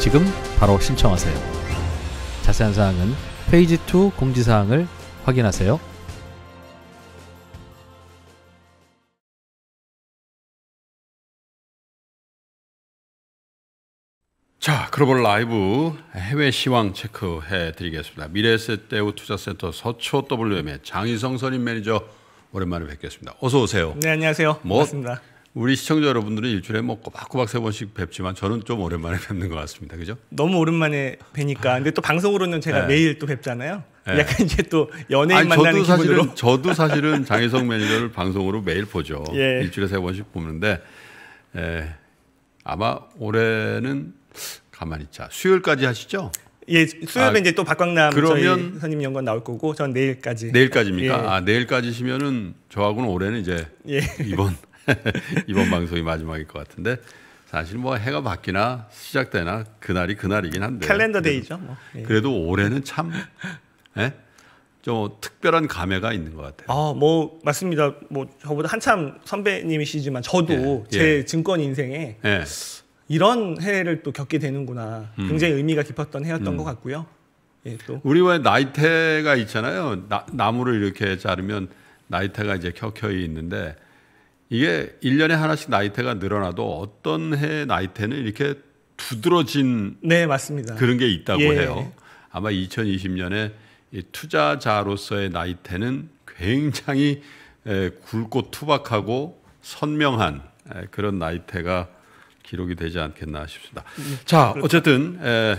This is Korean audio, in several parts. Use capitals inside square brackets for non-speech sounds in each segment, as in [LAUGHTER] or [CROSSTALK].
지금 바로 신청하세요. 자세한 사항은 페이지 2 공지사항을 확인하세요. 자, 글로벌 라이브 해외 시황 체크해 드리겠습니다. 미래세대우 투자센터 서초 WM의 장희성 선임 매니저 오랜만에 뵙겠습니다. 어서 오세요. 네, 안녕하세요. 뭐, 반갑습니다. 우리 시청자 여러분들은 일주일에 뭐 꼬박꼬박 세 번씩 뵙지만 저는 좀 오랜만에 [LAUGHS] 뵙는 것 같습니다. 그죠? 너무 오랜만에 뵈니까. 근데 또 방송으로는 제가 네. 매일 또 뵙잖아요. 네. 약간 이제 또 연예인 아니, 만나는 저도 기분으로. 사실은, 저도 사실은 [LAUGHS] 장혜성 매니저를 방송으로 매일 보죠. 예. 일주일에 세 번씩 보는데 예, 아마 올해는 가만히 있자. 수요일까지 하시죠? 예, 수요일에 아, 이제 또 박광남 그러면, 저희 선임 연관 나올 거고 전 내일까지. 내일까지입니까? 예. 아, 내일까지시면은 저하고는 올해는 이제 예. 이번 [LAUGHS] [LAUGHS] 이번 방송이 마지막일 것 같은데 사실 뭐 해가 바뀌나 시작되나 그날이 그날이긴 한데 캘린더 데이죠. 뭐. 예. 그래도 올해는 참 예? 좀 특별한 감회가 있는 것 같아요. 아, 뭐 맞습니다. 뭐 저보다 한참 선배님이시지만 저도 예, 예. 제 예. 증권 인생에 예. 이런 해를 또 겪게 되는구나. 음. 굉장히 의미가 깊었던 해였던 음. 것 같고요. 예, 또 우리 왜 나이테가 있잖아요. 나, 나무를 이렇게 자르면 나이테가 이제 켜켜이 있는데 이게 1년에 하나씩 나이테가 늘어나도 어떤 해 나이테는 이렇게 두드러진 네, 맞습니다. 그런 게 있다고 예. 해요. 아마 2020년에 이 투자자로서의 나이테는 굉장히 에, 굵고 투박하고 선명한 에, 그런 나이테가 기록이 되지 않겠나 싶습니다. 네, 자, 그렇구 어쨌든 에,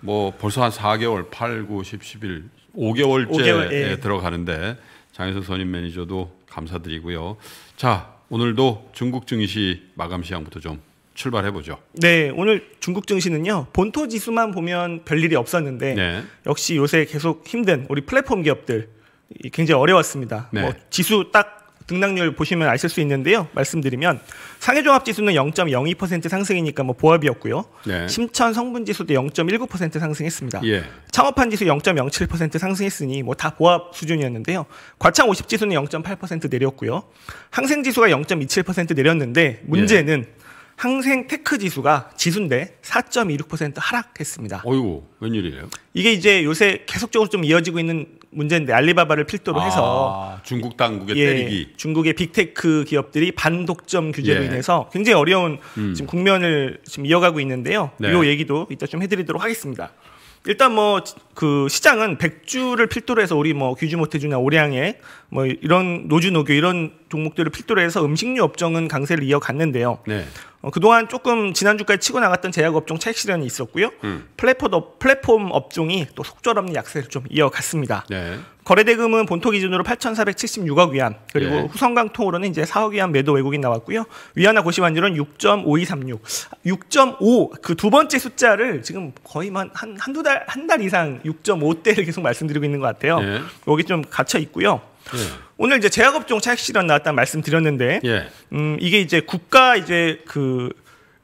뭐 벌써 한 4개월, 8, 9, 10, 11, 5개월째에 5개월, 예. 들어가는데 장혜석 선임 매니저도 감사드리고요. 자, 오늘도 중국 증시 마감 시황부터 좀 출발해 보죠. 네, 오늘 중국 증시는요. 본토 지수만 보면 별일이 없었는데 네. 역시 요새 계속 힘든 우리 플랫폼 기업들 굉장히 어려웠습니다. 네. 뭐 지수 딱 등락률 보시면 아실 수 있는데요. 말씀드리면 상해종합지수는 0.02% 상승이니까 뭐 보합이었고요. 네. 심천 성분지수도 0.19% 상승했습니다. 예. 창업한 지수 0.07% 상승했으니 뭐 다 보합 수준이었는데요. 과창 50지수는 0.8% 내렸고요. 항생지수가 0.27% 내렸는데 문제는 예. 항생 테크 지수가 지수인데 4.26% 하락했습니다. 어이구, 웬일이에요? 이게 이제 요새 계속적으로 좀 이어지고 있는 문제인데 알리바바를 필두로 아, 해서 중국 당국의 예, 때리기. 중국의 빅테크 기업들이 반독점 규제로 예. 인해서 굉장히 어려운 음. 지금 국면을 지금 이어가고 있는데요. 네. 이 얘기도 이따 좀 해드리도록 하겠습니다. 일단 뭐 그 시장은 백주를 필두로 해서 우리 뭐 귀주모태주나 오량액 뭐 이런 노주노교 이런 종목들을 필두로 해서 음식류 업종은 강세를 이어갔는데요. 네. 어, 그동안 조금 지난주까지 치고 나갔던 제약업종 차익 실현이 있었고요. 음. 플랫폼, 플랫폼 업종이 또 속절없는 약세를 좀 이어갔습니다. 네. 거래대금은 본토 기준으로 8,476억 위안, 그리고 예. 후성강 통으로는 이제 4억 위안 매도 외국인 나왔고요. 위안화 고시 환율은 6.5236, 6.5 그 두 번째 숫자를 지금 거의 한한두 달 한 달 이상 6.5대를 계속 말씀드리고 있는 것 같아요. 예. 여기 좀 갇혀 있고요. 예. 오늘 이제 제약업종 차익 실현 나왔다는 말씀드렸는데, 예. 음 이게 이제 국가 이제 그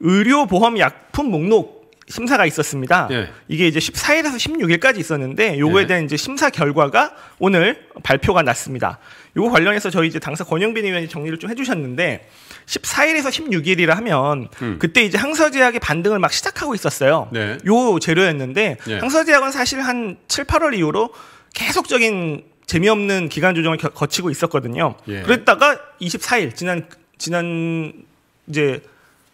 의료보험약품 목록 심사가 있었습니다. 예. 이게 이제 14일에서 16일까지 있었는데 요거에 예. 대한 이제 심사 결과가 오늘 발표가 났습니다. 요거 관련해서 저희 이제 당사 권영빈 의원이 정리를 좀 해주셨는데 14일에서 16일이라 하면 음. 그때 이제 항서제약의 반등을 막 시작하고 있었어요. 네. 요 재료였는데 예. 항서제약은 사실 한 7, 8월 이후로 계속적인 재미없는 기간 조정을 거치고 있었거든요. 예. 그랬다가 24일 지난 지난 이제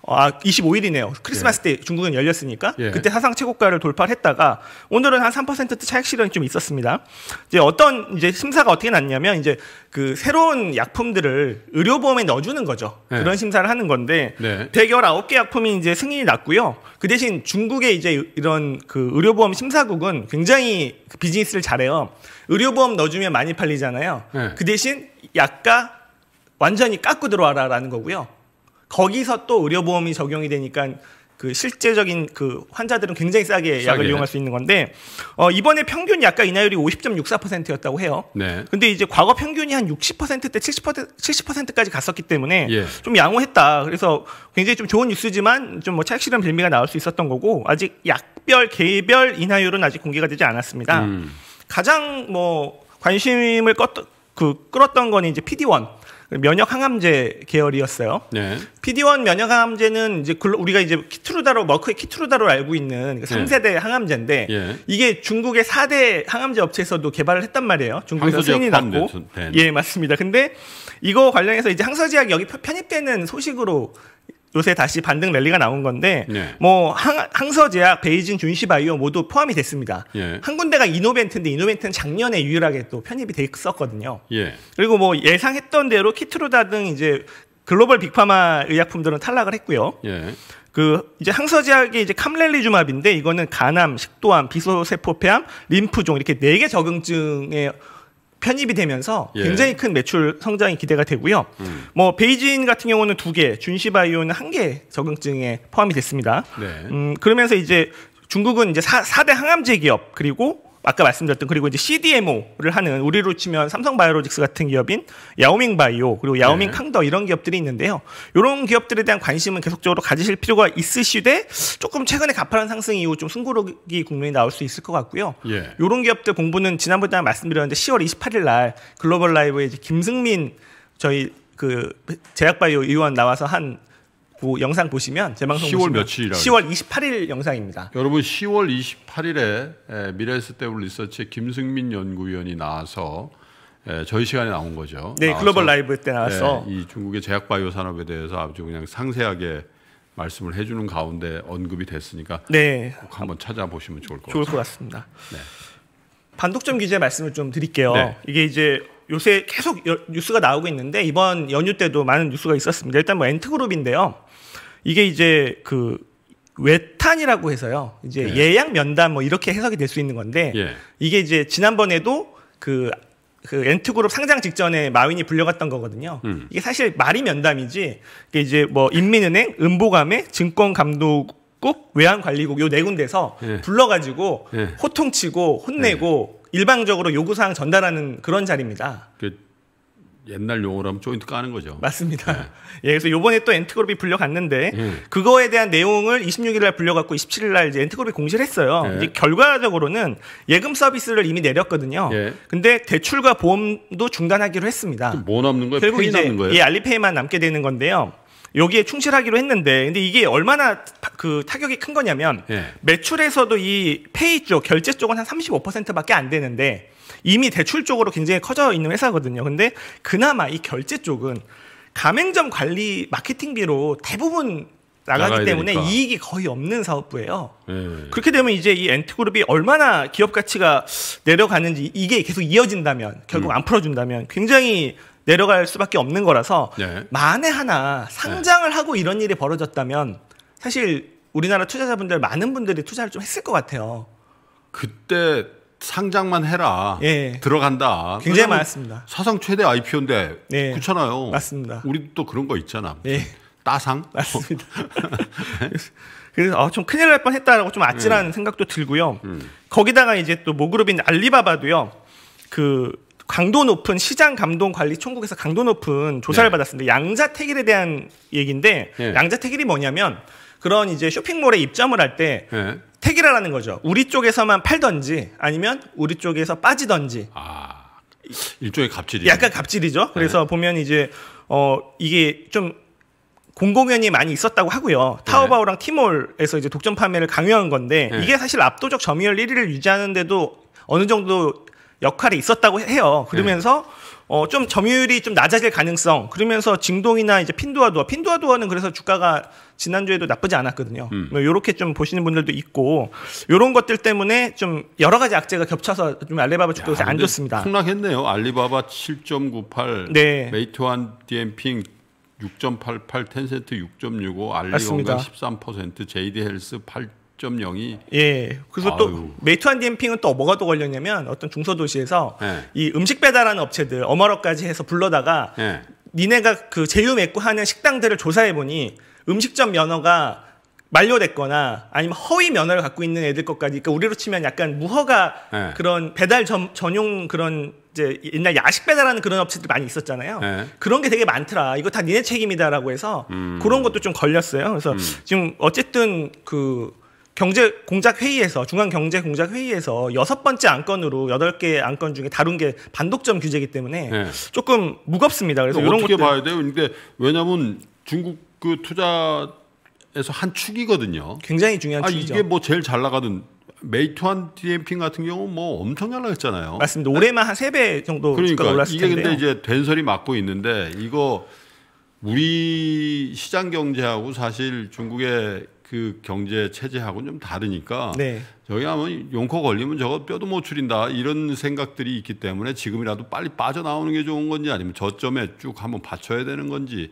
어, 아 25일이네요. 크리스마스 예. 때 중국은 열렸으니까 예. 그때 사상 최고가를 돌파했다가 오늘은 한 3%대 차익 실현이 좀 있었습니다. 이제 어떤 이제 심사가 어떻게 났냐면 이제 그 새로운 약품들을 의료보험에 넣어주는 거죠. 예. 그런 심사를 하는 건데 네. 119개 약품이 이제 승인이 났고요. 그 대신 중국의 이제 이런 그 의료보험 심사국은 굉장히 그 비즈니스를 잘해요. 의료보험 넣어주면 많이 팔리잖아요. 예. 그 대신 약가 완전히 깎고 들어와라라는 거고요. 거기서 또 의료보험이 적용이 되니까 그 실제적인 그 환자들은 굉장히 싸게, 싸게 약을 이용할 수 있는 건데 어 이번에 평균 약가 인하율이 50.64%였다고 해요. 네. 근데 이제 과거 평균이 한 60%대 70% 70%까지 갔었기 때문에 예. 좀 양호했다. 그래서 굉장히 좀 좋은 뉴스지만 좀 뭐착실한 빌미가 나올 수 있었던 거고 아직 약별 개별 인하율은 아직 공개가 되지 않았습니다. 음. 가장 뭐 관심을 껐, 그 끌었던 거는 이제 PD1 그 면역 항암제 계열이었어요. 네. PD-1 면역 항암제는 이제 우리가 이제 키트루다로 머크의 키트루다로 알고 있는 3세대 그 네. 항암제인데 예. 이게 중국의 4대 항암제 업체에서도 개발을 했단 말이에요. 중국에서 승인이 났고. 네. 예, 맞습니다. 근데 이거 관련해서 이제 항서제약 여기 편입되는 소식으로 요새 다시 반등 랠리가 나온 건데 예. 뭐 항, 항서제약, 베이징 준시바이오 모두 포함이 됐습니다. 예. 한 군데가 이노벤트인데 이노벤트는 작년에 유일하게 또 편입이 돼 있었거든요. 예. 그리고 뭐 예상했던 대로 키트로다 등 이제 글로벌 빅파마 의약품들은 탈락을 했고요. 예. 그 이제 항서제약이 이제 캄렐리주맙인데 이거는 간암, 식도암, 비소세포폐암, 림프종 이렇게 네 개 적응증에 편입이 되면서 예. 굉장히 큰 매출 성장이 기대가 되고요. 음. 뭐 베이진 같은 경우는 두 개, 준시바이오는 한개 적응증에 포함이 됐습니다. 네. 음, 그러면서 이제 중국은 이제 사, 4대 항암제 기업 그리고 아까 말씀드렸던 그리고 이제 CDMO를 하는 우리로 치면 삼성바이오로직스 같은 기업인 야오밍 바이오 그리고 야오밍 네. 캉더 이런 기업들이 있는데요. 이런 기업들에 대한 관심은 계속적으로 가지실 필요가 있으시되 조금 최근에 가파른 상승 이후 좀 숨고르기 국면이 나올 수 있을 것 같고요. 예. 이런 기업들 공부는 지난번에 말씀드렸는데 10월 28일 날 글로벌 라이브에 이제 김승민 저희 그 제약바이오 의원 나와서 한 보, 영상 보시면 제 방송 10월 며칠이라 10월 28일 영상입니다. 여러분 10월 28일에 미래스테블 리서치 김승민 연구위원이 나와서 저희 시간에 나온 거죠. 네, 글로벌 라이브 때 나와서 예, 이 중국의 제약 바이오 산업에 대해서 아주 그냥 상세하게 말씀을 해주는 가운데 언급이 됐으니까 네. 꼭 한번 찾아보시면 좋을 것 좋을 것 같습니다. 네. 반독점 규제 말씀을 좀 드릴게요. 네. 이게 이제 요새 계속 뉴스가 나오고 있는데 이번 연휴 때도 많은 뉴스가 있었습니다. 일단 뭐 엔트그룹인데요. 이게 이제 그 외탄이라고 해서요. 이제 예. 예약 면담 뭐 이렇게 해석이 될 수 있는 건데 예. 이게 이제 지난번에도 그, 그 엔트그룹 상장 직전에 마윈이 불려갔던 거거든요. 음. 이게 사실 말이 면담이지. 그게 이제 뭐 인민은행, 은보감회, 증권감독국, 외환관리국 요네 군데서 예. 불러가지고 예. 호통치고 혼내고 예. 일방적으로 요구사항 전달하는 그런 자리입니다. 그... 옛날 용어로 하면 조인트 까는 거죠. 맞습니다. 네. [LAUGHS] 예, 그래서 요번에 또 엔트그룹이 불려갔는데 네. 그거에 대한 내용을 26일 날불려갖고 27일 날 이제 엔트그룹이 공시를 했어요. 네. 이제 결과적으로는 예금 서비스를 이미 내렸거든요. 예. 근데 대출과 보험도 중단하기로 했습니다. 뭐 남는 거예요? 결국 페이 이제 남는 거예요? 예, 알리페이만 남게 되는 건데요. 여기에 충실하기로 했는데 근데 이게 얼마나 그 타격이 큰 거냐면 매출에서도 이 페이 쪽 결제 쪽은 한 35%밖에 안 되는데 이미 대출 쪽으로 굉장히 커져 있는 회사거든요. 근데 그나마 이 결제 쪽은 가맹점 관리 마케팅비로 대부분 나가기 때문에 되니까. 이익이 거의 없는 사업부예요. 음. 그렇게 되면 이제 이 엔트그룹이 얼마나 기업 가치가 내려가는지 이게 계속 이어진다면 결국 음. 안 풀어준다면 굉장히 내려갈 수밖에 없는 거라서 네. 만에 하나 상장을 네. 하고 이런 일이 벌어졌다면 사실 우리나라 투자자분들 많은 분들이 투자를 좀 했을 것 같아요. 그때 상장만 해라. 예. 들어간다. 굉장히 많습니다 사상 최대 IPO인데 예. 네. 그렇잖아요. 맞습니다. 우리도 또 그런 거 있잖아. 예. 따상? 맞습니다. [LAUGHS] 네. 그래서 아, 좀 큰일 날 뻔했다라고 좀 아찔한 예. 생각도 들고요. 음. 거기다가 이제 또 모그룹인 알리바바도요. 그 강도 높은 시장 감동 관리 총국에서 강도 높은 조사를 네. 받았습니다. 양자택일에 대한 얘기인데 네. 예. 양자택일이 뭐냐면 그런 이제 쇼핑몰에 입점을 할때 네. 예. 택이라는 라 거죠. 우리 쪽에서만 팔던지 아니면 우리 쪽에서 빠지던지. 아, 일종의 갑질이. 약간 갑질이죠. 네. 그래서 네. 보면 이제 어 이게 좀 공공연히 많이 있었다고 하고요. 네. 타오바오랑 티몰에서 이제 독점 판매를 강요한 건데 네. 이게 사실 압도적 점유율 1위를 유지하는데도 어느 정도 역할이 있었다고 해요. 그러면서 네. 어, 좀 점유율이 좀 낮아질 가능성 그러면서 증동이나 이제 핀도아도어 핀도아도어는 그래서 주가가 지난주에도 나쁘지 않았거든요. 음. 뭐 요렇게 좀 보시는 분들도 있고 요런 것들 때문에 좀 여러 가지 악재가 겹쳐서 좀 알리바바 주가 요새 안 좋습니다. 폭락했네요. 알리바바 7.98 네. 메이트완 디엠핑 6.88 텐센트 6.65 알리건강 13% JD 헬스 8 예. 그래서 아유. 또 메이투안 디엠핑은 또 뭐가 또 걸렸냐면 어떤 중소도시에서 예. 이 음식 배달하는 업체들 어머러까지 해서 불러다가 예. 니네가 그 제휴 맺고 하는 식당들을 조사해 보니 음식점 면허가 만료됐거나 아니면 허위 면허를 갖고 있는 애들 것까지 그러니까 우리로 치면 약간 무허가 네. 그런 배달 점, 전용 그런 이제 옛날 야식 배달하는 그런 업체들 많이 있었잖아요. 네. 그런 게 되게 많더라. 이거 다 니네 책임이다라고 해서 음. 그런 것도 좀 걸렸어요. 그래서 음. 지금 어쨌든 그 경제 공작 회의에서 중앙 경제 공작 회의에서 여섯 번째 안건으로 여덟 개 안건 중에 다룬 게 반독점 규제이기 때문에 네. 조금 무겁습니다. 그래서 그러니까 이런 어떻게 것들... 봐야 돼요? 근데 그러니까 왜냐하면 중국 그 투자에서 한 축이거든요. 굉장히 중요한 아, 축이죠. 이게 뭐 제일 잘 나가던 메이투한 디엠핑 같은 경우 뭐 엄청 잘 나갔잖아요. 맞습니다. 올해만 한 세 배 정도 그러니까 올랐을 이게 텐데요. 근데 이제 된설이 맞고 있는데 이거 우리 시장 경제하고 사실 중국의 그 경제 체제하고는 좀 다르니까 네. 저기 하면 용코 걸리면 저거 뼈도 못 추린다 이런 생각들이 있기 때문에 지금이라도 빨리 빠져나오는 게 좋은 건지 아니면 저점에 쭉 한번 받쳐야 되는 건지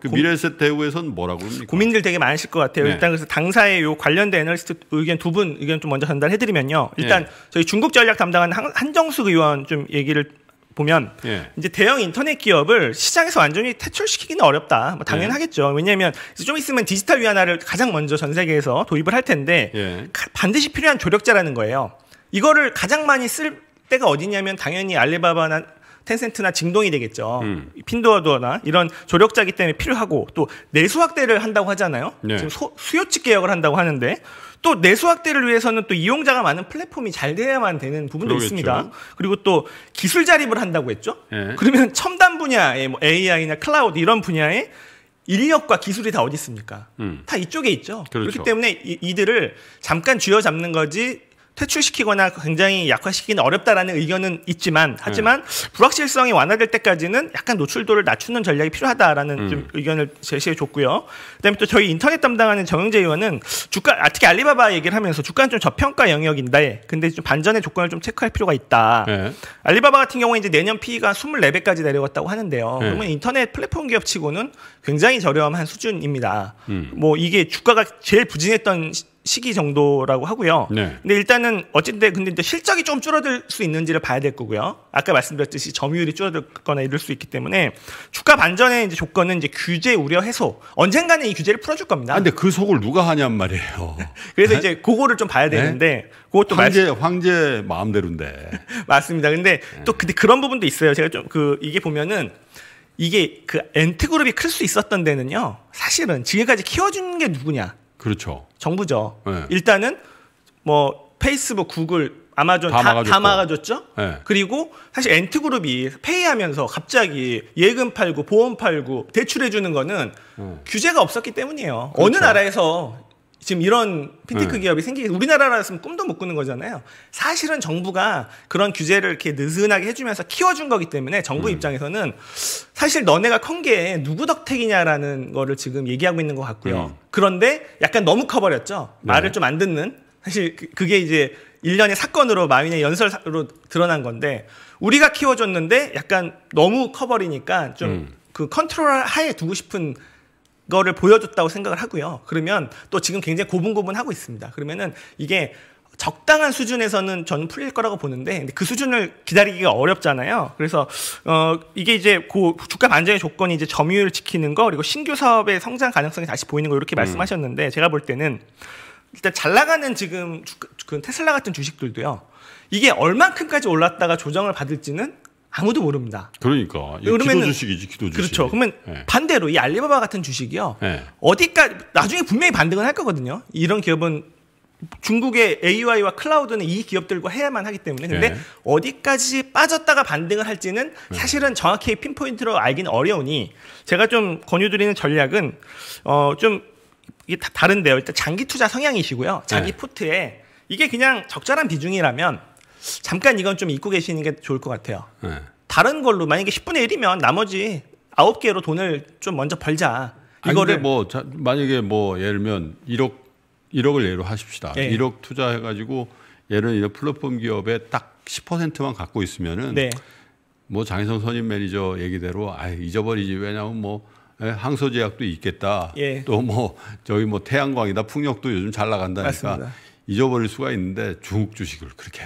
그 미래세 대우에선 뭐라고 합니까? 고민들 되게 많으실 것 같아요. 네. 일단 그래서 당사의 요 관련된 애널리스트 의견 두 분 의견 좀 먼저 전달해드리면요. 일단 네. 저희 중국 전략 담당한 한정숙 의원 좀 얘기를 보면 예. 이제 대형 인터넷 기업을 시장에서 완전히 퇴출시키기는 어렵다. 뭐 예. 당연하겠죠. 예. 왜냐하면 좀 있으면 디지털 위안화를 가장 먼저 전 세계에서 도입을 할 텐데 예. 반드시 필요한 조력자라는 거예요. 이거를 가장 많이 쓸 때가 어디냐면 당연히 알리바바나 텐센트나 징동이 되겠죠. 음. 핀도어도나 이런 조력자기 때문에 필요하고 또 내수 확대를 한다고 하잖아요. 네. 지금 소, 수요측 개혁을 한다고 하는데 또 내수 확대를 위해서는 또 이용자가 많은 플랫폼이 잘 돼야만 되는 부분도 그러겠죠. 있습니다. 그리고 또 기술 자립을 한다고 했죠. 예. 그러면 첨단 분야의 뭐 AI나 클라우드 이런 분야에 인력과 기술이 다 어디 있습니까? 음. 다 이쪽에 있죠. 그렇죠. 그렇기 때문에 이, 이들을 잠깐 쥐어잡는 거지 퇴출시키거나 굉장히 약화시키기는 어렵다라는 의견은 있지만 하지만 네. 불확실성이 완화될 때까지는 약간 노출도를 낮추는 전략이 필요하다라는 음. 좀 의견을 제시해 줬고요. 그다음에 또 저희 인터넷 담당하는 정영재 의원은 주가 아, 특히 알리바바 얘기를 하면서 주가는 좀 저평가 영역인데 근데 좀 반전의 조건을 좀 체크할 필요가 있다. 네. 알리바바 같은 경우에 이제 내년 PE가 24배까지 내려갔다고 하는데요. 네. 그러면 인터넷 플랫폼 기업치고는 굉장히 저렴한 수준입니다. 음. 뭐 이게 주가가 제일 부진했던 시기 정도라고 하고요. 네. 근데 일단은 어쨌든 근데 또 실적이 좀 줄어들 수 있는지를 봐야 될 거고요. 아까 말씀드렸듯이 점유율이 줄어들거나 이럴 수 있기 때문에 주가 반전의 이제 조건은 이제 규제 우려 해소. 언젠가는 이 규제를 풀어줄 겁니다. 아, 근데 그 속을 누가 하냔 말이에요. [LAUGHS] 그래서 네? 이제 그거를 좀 봐야 네? 되는데 네? 그것도 황제 말 황제 마음대로인데. [LAUGHS] 맞습니다. 근데 네. 또 근데 그런 부분도 있어요. 제가 좀 그 이게 보면은 이게 그 엔트그룹이 클 수 있었던 데는요. 사실은 지금까지 키워준 게 누구냐? 그렇죠. 정부죠. 네. 일단은 뭐 페이스북, 구글, 아마존 다, 다 막아줬죠. 다 막아줬죠? 네. 그리고 사실 엔트그룹이 페이하면서 갑자기 예금 팔고 보험 팔고 대출해 주는 거는 음. 규제가 없었기 때문이에요. 그렇죠. 어느 나라에서 지금 이런 핀테크 네. 기업이 생기기 우리나라라면 꿈도 못 꾸는 거잖아요. 사실은 정부가 그런 규제를 이렇게 느슨하게 해주면서 키워준 거기 때문에 정부 음. 입장에서는 사실 너네가 큰 게 누구 덕택이냐라는 거를 지금 얘기하고 있는 것 같고요. 음. 그런데 약간 너무 커버렸죠. 네. 말을 좀 안 듣는 사실 그, 그게 이제 일련의 사건으로 마윈의 연설로 드러난 건데 우리가 키워줬는데 약간 너무 커버리니까 좀그 음. 그 컨트롤 하에 두고 싶은 거를 보여줬다고 생각을 하고요. 그러면 또 지금 굉장히 고분고분하고 있습니다. 그러면은 이게 적당한 수준에서는 저는 풀릴 거라고 보는데 그 수준을 기다리기가 어렵잖아요. 그래서 어 이게 이제 그 주가 반전의 조건이 이제 점유율 을 지키는 거 그리고 신규 사업의 성장 가능성이 다시 보이는 거 이렇게 음. 말씀하셨는데 제가 볼 때는 일단 잘 나가는 지금 주, 그 테슬라 같은 주식들도요. 이게 얼만큼까지 올랐다가 조정을 받을지는 아무도 모릅니다. 그러니까 그러면 주식이지 기도 주식. 그렇죠. 그러면 네. 반대로 이 알리바바 같은 주식이요. 네. 어디까지 나중에 분명히 반등을 할 거거든요. 이런 기업은 중국의 AI와 클라우드는 이 기업들과 해야만 하기 때문에 근데 네. 어디까지 빠졌다가 반등을 할지는 사실은 정확히 핀포인트로 알기는 어려우니 제가 좀 권유드리는 전략은 어좀 이게 다 다른데요. 일단 장기 투자 성향이시고요. 자기 포트에 이게 그냥 적절한 비중이라면 잠깐 이건 좀 잊고 계시는 게 좋을 것 같아요. 네. 다른 걸로 만약에 1 0분에 1이면 나머지 9개로 돈을 좀 먼저 벌자. 이거를 아니, 뭐 자, 만약에 뭐 예를 들면 1억 1억을 예로 하십시다. 네. 예. 1억 투자해 가지고 얘는 이런 플랫폼 기업에 딱 10%만 갖고 있으면은 네. 뭐 장혜성 선임 매니저 얘기대로 아 잊어버리지 왜냐하면 뭐 예, 항소 제약도 있겠다. 예. 또뭐 저기 뭐 태양광이다 풍력도 요즘 잘 나간다니까 맞습니다. 잊어버릴 수가 있는데 중국 주식을 그렇게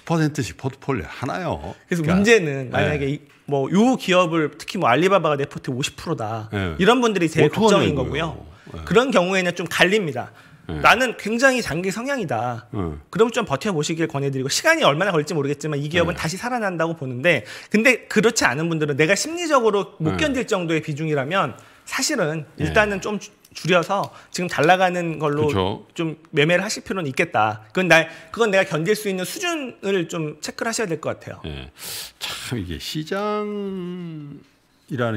10%씩 포트폴리오 하나요. 그래서 그러니까, 문제는 만약에 네. 예. 뭐요 기업을 특히 뭐 알리바바가 내 포트 50%다 네. 이런 분들이 제일 걱정인 거고요. 네. 그런 경우에는 좀 갈립니다. 예. 나는 굉장히 장기 성향이다. 그럼 좀 버텨보시길 권해드리고 시간이 얼마나 걸릴지 모르겠지만 이 기업은 다시 살아난다고 보는데 근데 그렇지 않은 분들은 내가 심리적으로 못 견딜 정도의 비중이라면 사실은 일단은 좀 줄여서 지금 잘 나가는 걸로 그쵸. 그렇죠. 좀 매매를 하실 필요는 있겠다. 그건 나 그건 내가 견딜 수 있는 수준을 좀 체크를 하셔야 될 것 같아요. 예. 참 이게 시장이라는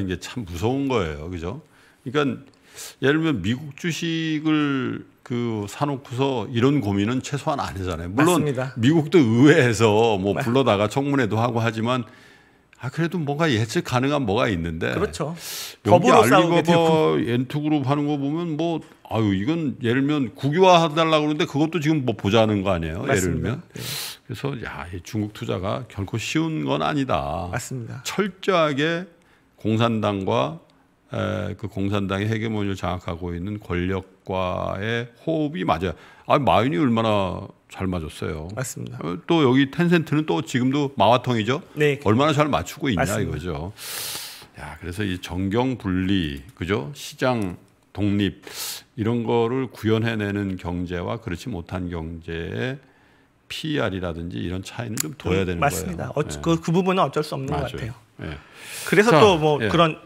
게 참 무서운 거예요. 그죠? 그러니까 예를 들면 미국 주식을 그 사놓고서 이런 고민은 최소한 안 하잖아요. 물론 맞습니다. 미국도 의회에서 뭐 네. 불러다가 청문회도 하고 하지만 아 그래도 뭔가 예측 가능한 뭐가 있는데 그렇죠. 여기 알리바바 엔투 그룹 하는 거 보면 뭐 아유 이건 예를 들면 국유화 해달라 고 그러는데 그것도 지금 뭐 보자는 거 아니에요? 맞습니다. 예를 들면 네. 그래서 야 중국 투자가 결코 쉬운 건 아니다. 맞습니다. 철저하게 공산당과 에, 그 공산당의 해계모니를 장악하고 있는 권력 기업과의 호흡이 맞아요. 아, 마윈이 얼마나 잘 맞았어요. 맞습니다. 어, 또 여기 텐센트는 또 지금도 마와통이죠. 네. 그렇죠. 얼마나 잘 맞추고 있냐 맞습니다. 이거죠. 야, 그래서 이 정경 분리, 그죠? 시장 독립 이런 거를 구현해내는 경제와 그렇지 못한 경제의 PR이라든지 이런 차이는 좀 둬야 되는 맞습니다. 거예요. 맞습니다. 예. 그, 그 부분은 어쩔 수 없는 맞아요. 것 같아요. 예. 그래서 또뭐 예. 그런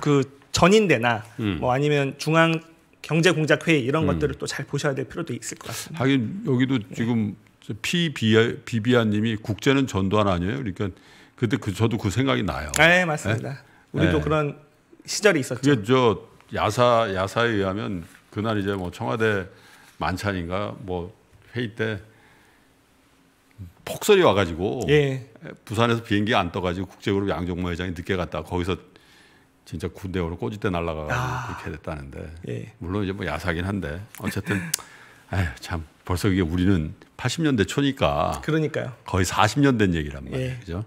그 전인대나 음. 뭐 아니면 중앙 경제 공작 회의 이런 음. 것들을 또 잘 보셔야 될 필요도 있을 것 같습니다. 하긴 여기도 네. 지금 피비 비비아님이 국제는 전두환 아니에요? 그러니까 그때 그 저도 그 생각이 나요. 네 맞습니다. 네? 우리도 네. 그런 시절이 있었죠. 그저 야사 야사에 의하면 그날 이제 뭐 청와대 만찬인가 뭐 회의 때 폭설이 와가지고 예. 부산에서 비행기 안 떠가지고 국제그룹 양종모 회장이 늦게 갔다 거기서 진짜 군대로 꼬집대 날라가 아. 그렇게 됐다는데 예. 물론 이제 뭐 야사긴 한데 어쨌든 아유 참 벌써 이게 우리는 80년대 초니까 그러니까요 거의 40년 된 얘기란 말이죠 예. 그죠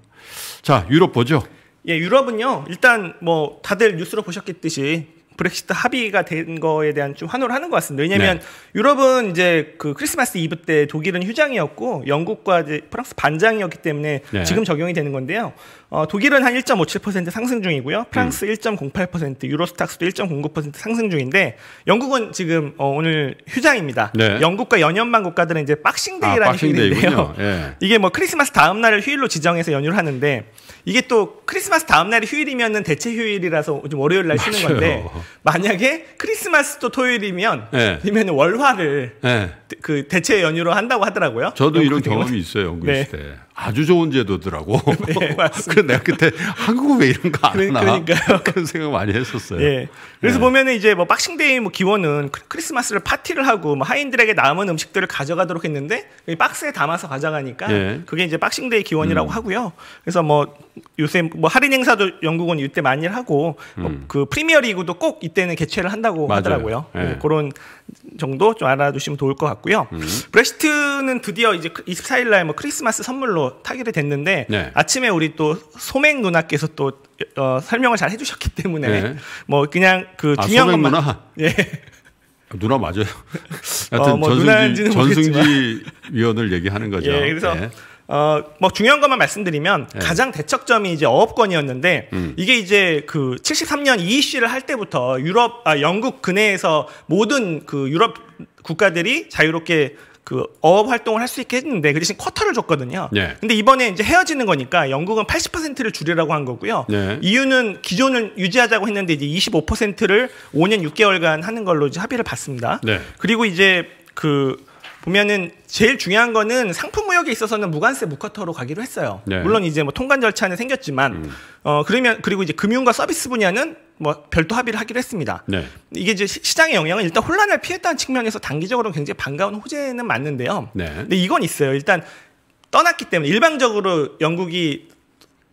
자 유럽 보죠 예 유럽은요 일단 뭐 다들 뉴스로 보셨겠듯이 브렉시트 합의가 된 거에 대한 좀 환호를 하는 것 같습니다. 왜냐하면 네. 유럽은 이제 그 크리스마스 이브 때 독일은 휴장이었고 영국과 프랑스 반장이었기 때문에 네. 지금 적용이 되는 건데요. 어, 독일은 한 1.57% 상승 중이고요. 프랑스 음. 1.08%, 유로스탁스도 1.09% 상승 중인데 영국은 지금 어, 오늘 휴장입니다. 네. 영국과 연연방 국가들은 이제 박싱데이라는 아, 휴일인데요. 예. 이게 뭐 크리스마스 다음 날을 휴일로 지정해서 연휴를 하는데 이게 또 크리스마스 다음날이 휴일이면은 대체 휴일이라서 좀 월요일 날 쉬는 건데 만약에 크리스마스 또 토요일이면 네. 이면 월화를 네. 그 대체 연휴로 한다고 하더라고요. 저도 이런 경험이 있어요, 연구 네. 시대. 아주 좋은 제도더라고. [LAUGHS] 네, [LAUGHS] 그래 내가 그때 한국 왜 이런 거 안 하나 그러니까요. 그런 생각 많이 했었어요. 네. 그래서 네. 보면은 이제 뭐 박싱데이 뭐 기원은 크리스마스를 파티를 하고 뭐 하인들에게 남은 음식들을 가져가도록 했는데 박스에 담아서 가져가니까 네. 그게 이제 박싱데이 기원이라고 음. 하고요. 그래서 뭐 요새 뭐 할인 행사도 영국은 이때 많이 하고 뭐 음. 뭐그 프리미어 리그도 꼭 이때는 개최를 한다고 맞아요. 하더라고요. 네. 그런 정도 좀 알아두시면 좋을 것 같고요. 음. 브레스트는 드디어 이제 24일 날뭐 크리스마스 선물로 타결이 됐는데 네. 아침에 우리 또 소맹 누나께서 또 어, 설명을 잘 해주셨기 때문에 네. 뭐 그냥 그 아, 중요한 아, 것만 누나. [LAUGHS] 예. 아, 누나 맞아요. 어, 하여튼 어, 뭐 전승지, 전승지 위원을 얘기하는 거죠. 예, 그래서 예. 어, 뭐 중요한 것만 말씀드리면 네. 가장 대척점이 이제 어업권이었는데 음. 이게 이제 그 73년 EEC를 할 때부터 유럽 아 영국 근해에서 모든 그 유럽 국가들이 자유롭게 그 어업 활동을 할 수 있게 했는데 그 대신 쿼터를 줬거든요. 네. 근데 이번에 이제 헤어지는 거니까 영국은 80%를 줄이라고 한 거고요. 네. 이유는 기존을 유지하자고 했는데 이제 25%를 5년 6개월간 하는 걸로 이제 합의를 봤습니다. 네. 그리고 이제 그 보면은 제일 중요한 거는 상품 무역에 있어서는 무관세 무커터로 가기로 했어요. 네. 물론 이제 뭐 통관 절차는 생겼지만 음. 어 그러면 그리고 이제 금융과 서비스 분야는 뭐 별도 합의를 하기로 했습니다. 네. 이게 이제 시장의 영향은 일단 혼란을 피했다는 측면에서 단기적으로 굉장히 반가운 호재는 맞는데요. 네. 근데 이건 있어요. 일단 떠났기 때문에 일방적으로 영국이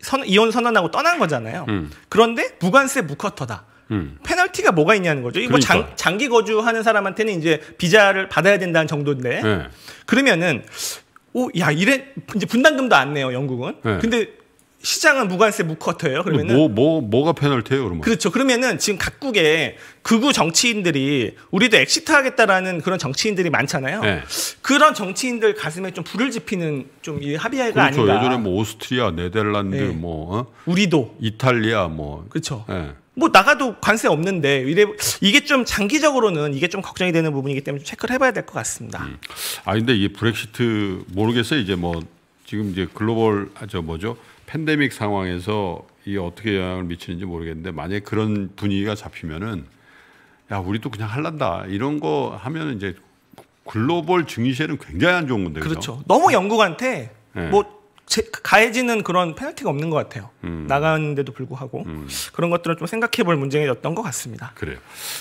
선, 이혼 선언하고 떠난 거잖아요. 음. 그런데 무관세 무커터다. 음. 페널티가 뭐가 있냐는 거죠. 이거 그러니까. 장, 장기 거주하는 사람한테는 이제 비자를 받아야 된다는 정도인데 네. 그러면은 오, 야, 이래, 이제 분담금도 안 내요, 영국은. 네. 근데 시장은 무관세 무쿼터예요. 그러면은 뭐, 뭐 뭐가 페널티예요, 그러면? 그렇죠. 그러면은 지금 각국의 극우 정치인들이 우리도 엑시트하겠다라는 그런 정치인들이 많잖아요. 네. 그런 정치인들 가슴에 좀 불을 지피는 좀 이 합의가 그렇죠. 아닌가. 예전에 뭐 오스트리아, 네덜란드, 네. 뭐 어? 우리도 이탈리아 뭐 그렇죠. 네. 뭐 나가도 관세 없는데 이래 이게 좀 장기적으로는 이게 좀 걱정이 되는 부분이기 때문에 좀 체크를 해봐야 될 것 같습니다. 음. 아 근데 이 브렉시트 모르겠어요. 이제 뭐 지금 이제 글로벌 아, 저 뭐죠 팬데믹 상황에서 이게 어떻게 영향을 미치는지 모르겠는데 만약에 그런 분위기가 잡히면은 야 우리도 그냥 할란다 이런 거 하면 이제 글로벌 증시에는 굉장히 안 좋은 건데 그렇죠. 그렇죠. 너무 영국한테 네. 뭐 제, 가해지는 그런 페널티가 없는 것 같아요. 음. 나가는데도 불구하고 음. 그런 것들을좀 생각해볼 문제였던 것 같습니다. 그래요.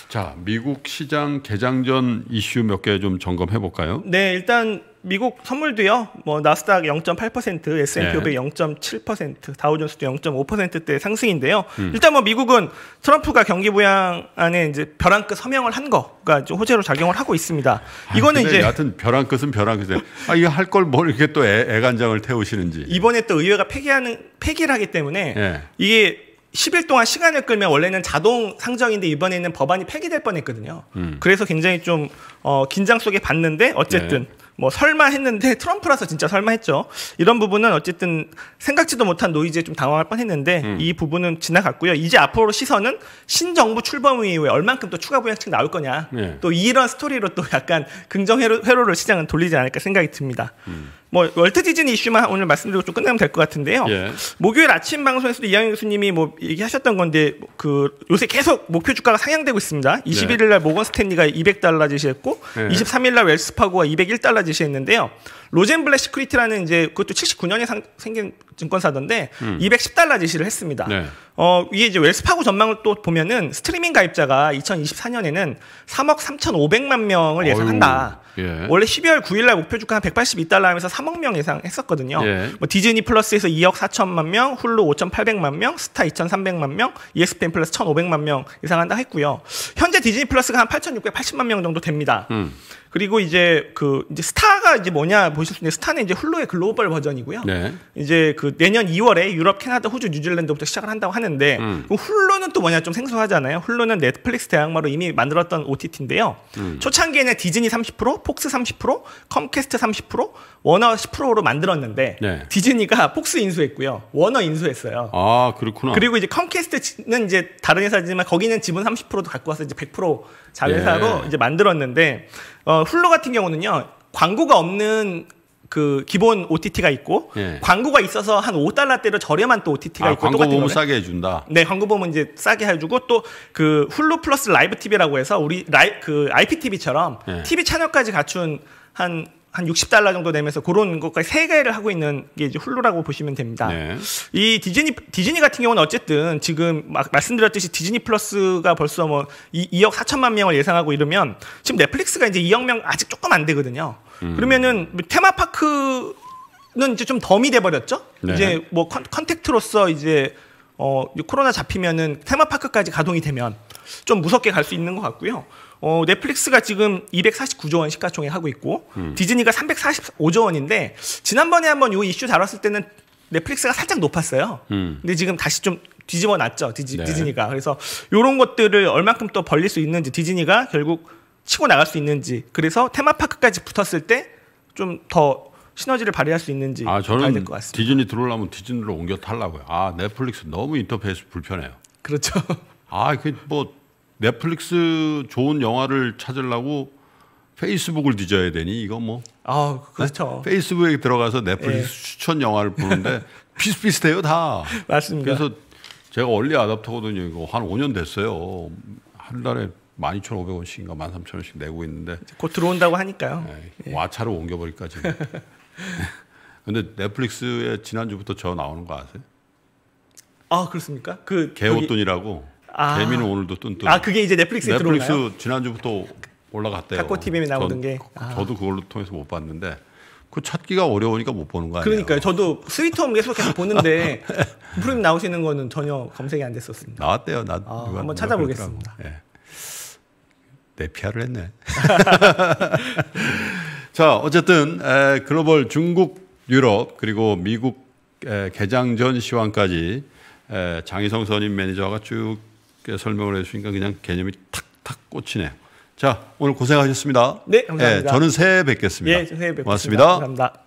자 미국 시장 개장 전 이슈 몇 개 좀 점검해 볼까요? 네 일단 미국 선물도요. 뭐 나스닥 0.8%, S&P 500 0.7%, 다우존스도 0.5%대 상승인데요. 음. 일단 뭐 미국은 트럼프가 경기 부양 안에 이제 벼랑 끝 서명을 한 거가 좀 호재로 작용을 하고 있습니다. 아, 이거는 아, 이제 하튼 벼랑 끝은 벼랑 끝에 아 이거 할 걸 뭘 이렇게 또 애, 간장을 태우시는지 이번에 또 의회가 폐기하는 폐기를 하기 때문에 예. 이게 10일 동안 시간을 끌면 원래는 자동 상정인데 이번에는 법안이 폐기될 뻔했거든요. 음. 그래서 굉장히 좀 어, 긴장 속에 봤는데 어쨌든 네. 뭐 설마 했는데 트럼프라서 진짜 설마 했죠. 이런 부분은 어쨌든 생각지도 못한 노이즈에 좀 당황할 뻔했는데 음. 이 부분은 지나갔고요. 이제 앞으로 시선은 신정부 출범 이후에 얼만큼 또 추가 부양책 나올 거냐. 네. 또 이런 스토리로 또 약간 긍정 회로, 회로를 시장은 돌리지 않을까 생각이 듭니다. 음. 뭐 월트 디즈니 이슈만 오늘 말씀드리고 좀 끝내면 될 것 같은데요. 예. 목요일 아침 방송에서도 이양영 교수님이 뭐 얘기하셨던 건데 그 요새 계속 목표 주가가 상향되고 있습니다. 21일 예. 날 모건 스탠리가 200달러 지시했고 예. 23일 날 웰스파고가 201달러 제시했는데요. 로젠블랙 시크리트라는 이제 그것도 79년에 상, 생긴 증권사던데 음. 210달러 제시를 했습니다. 네. 어, 위에 이제 웰스파고 전망을 또 보면은 스트리밍 가입자가 2024년에는 3억 3,500만 명을 예상한다. 예. 원래 12월 9일 날 목표 주가 한 182달러 하면서 3억 명 예상했었거든요. 예. 뭐 디즈니 플러스에서 2억 4천만 명, 훌루 5,800만 명, 스타 2,300만 명, ESPN 플러스 1,500만 명 예상한다 했고요. 현재 디즈니 플러스가 한 8,680만 명 정도 됩니다. 음. 그리고 이제 그 이제 스타가 이제 뭐냐 보실 수있는 스타는 이제 훌로의 글로벌 버전이고요. 네. 이제 그 내년 2월에 유럽, 캐나다, 호주, 뉴질랜드부터 시작을 한다고 하는데 음. 훌로는 또 뭐냐 좀 생소하잖아요. 훌로는 넷플릭스 대항마로 이미 만들었던 OTT인데요. 음. 초창기에는 디즈니 30%, 폭스 30%, 컴캐스트 30%, 워너 10%로 만들었는데 네. 디즈니가 폭스 인수했고요. 워너 인수했어요. 아 그렇구나. 그리고 이제 컴캐스트는 이제 다른 회사지만 거기는 지분 30%도 갖고 와서 이제 100% 자회사로 예. 이제 만들었는데 어, 훌루 같은 경우는요 광고가 없는 그 기본 OTT가 있고 예. 광고가 있어서 한 5달러대로 저렴한 또 OTT가 아, 있고 광고 보험 싸게 해준다. 네, 광고 보면 이제 싸게 해주고 또 그 훌루 플러스 라이브 TV라고 해서 우리 라이 그 IPTV처럼 예. TV 채널까지 갖춘 한한 60달러 정도 내면서 그런 것까지 세개를 하고 있는 게 이제 훌루라고 보시면 됩니다. 네. 이 디즈니 디즈니 같은 경우는 어쨌든 지금 막 말씀드렸듯이 디즈니 플러스가 벌써 뭐 2, 억 4천만 명을 예상하고 이러면 지금 넷플릭스가 이제 2억 명 아직 조금 안 되거든요. 음. 그러면은 테마파크는 이제 좀 덤이 돼 버렸죠. 네. 이제 뭐 컨, 컨택트로서 이제 어 코로나 잡히면은 테마파크까지 가동이 되면 좀 무섭게 갈 수 있는 것 같고요. 어, 넷플릭스가 지금 249조 원 시가총액 하고 있고 음. 디즈니가 345조 원인데 지난번에 한번 요 이슈 다뤘을 때는 넷플릭스가 살짝 높았어요. 음. 근데 지금 다시 좀 뒤집어 놨죠. 디즈, 네. 디즈니가. 그래서 이런 것들을 얼만큼 또 벌릴 수 있는지 디즈니가 결국 치고 나갈 수 있는지 그래서 테마파크까지 붙었을 때 좀 더 시너지를 발휘할 수 있는지 아, 저는 될것 같습니다. 디즈니 들어오려면 디즈니로 옮겨 타려고요. 아 넷플릭스 너무 인터페이스 불편해요. 그렇죠. 아그뭐 넷플릭스 좋은 영화를 찾으려고 페이스북을 뒤져야 되니 이거 뭐. 아 그렇죠. 네? 페이스북에 들어가서 넷플릭스 예. 추천 영화를 보는데 [LAUGHS] 비슷비슷해요 다. 맞습니다. 그래서 제가 원리 아답터거든요. 이거 한 5년 됐어요. 한 달에 12,500원씩인가 13,000원씩 내고 있는데 곧 들어온다고 하니까요. 네, 예. 와차로 예. 옮겨버릴까 지금. [LAUGHS] [LAUGHS] 근데 넷플릭스에 지난주부터 저 나오는 거 아세요? 아 그렇습니까? 그 개호돈이라고 아. 개미는 오늘도 뚠뚠. 아 그게 이제 넷플릭스에 넷플릭스 들어오나요? 넷플릭스 지난주부터 올라갔대요. 카코 TV에 나오는 전, 게. 그, 아. 저도 그걸로 통해서 못 봤는데 그 찾기가 어려우니까 못 보는 거 아니에요? 그러니까요. 저도 스위트홈 계속 계속 보는데 프로님 [LAUGHS] 나오시는 거는 전혀 검색이 안 됐었습니다. 나왔대요. 나 아, 누가, 한번 찾아보겠습니다. 네. 내 피아를 했네. [LAUGHS] 자, 어쨌든 에, 글로벌 중국, 유럽 그리고 미국 에, 개장 전 시황까지 에, 장희성 선임 매니저가 쭉 설명을 해주시니까 그냥 개념이 탁탁 꽂히네. 자, 오늘 고생하셨습니다. 네, 감사합니다. 예, 저는 새해 뵙겠습니다. 네, 새해 뵙겠습니다. 고맙습니다. 감사합니다.